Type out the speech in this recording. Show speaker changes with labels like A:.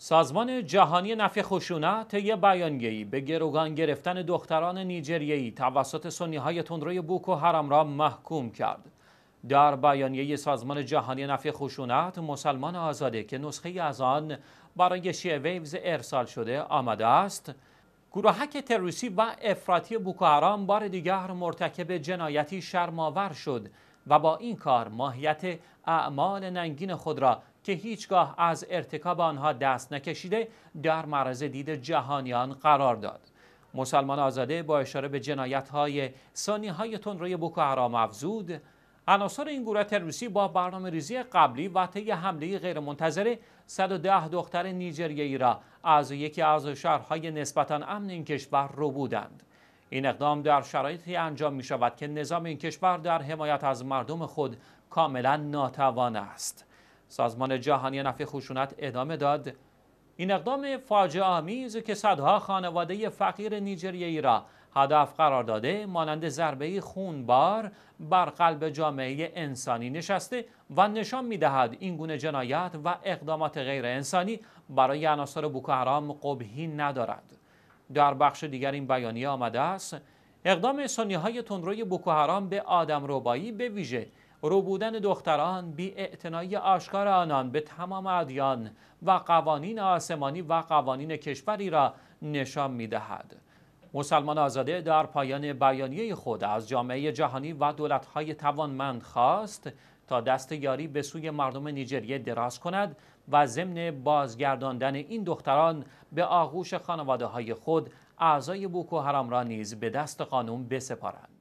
A: سازمان جهانی نفع خشونت طی بیانیه‌ای به گروگان گرفتن دختران نیجریه‌ای توسط سنی‌های تندروی بوکو حرام را محکوم کرد. در بیانیه سازمان جهانی نفع خشونت مسلمان آزاده که نسخه از آن برای شیعه ویوز ارسال شده آمده است گروهک تروریستی و افراطی بوکو حرام بار دیگر مرتکب جنایتی شرمآور شد و با این کار ماهیت اعمال ننگین خود را که هیچگاه از ارتکاب آنها دست نکشیده در معرض دید جهانیان قرار داد مسلمان آزاده با اشاره به جنایت‌های سنی‌های تندروی بوکو حرام افزود عناصر این گروه تروریستی با برنامه ریزی قبلی و طی حمله غیرمنتظره 110 دختر نیجریه‌ای را از یکی از شهرهای نسبتاً امن این کشور رو بودند. این اقدام در شرایطی انجام می شود که نظام این کشور در حمایت از مردم خود کاملا ناتوان است سازمان جهانی نفع خشونت ادامه داد این اقدام فاجعه آمیز که صدها خانواده فقیر نیجریه را هدف قرار داده مانند ضربه خونبار بر قلب جامعه انسانی نشسته و نشان میدهد این گونه جنایت و اقدامات غیر انسانی برای عناصر بوکو قبهی ندارد در بخش دیگر این بیانیه آمده است اقدام سنی های تندروی بکوهرام به آدم روبایی به ویژه روبودن دختران بی اعتنایی آشکار آنان به تمام ادیان و قوانین آسمانی و قوانین کشوری را نشان می دهد. مسلمان آزاده در پایان بیانیه خود از جامعه جهانی و دولت‌های توانمند خواست تا دست یاری به سوی مردم نیجریه دراز کند و ضمن بازگرداندن این دختران به آغوش خانواده های خود اعضای بوکو حرام را نیز به دست قانون بسپارند.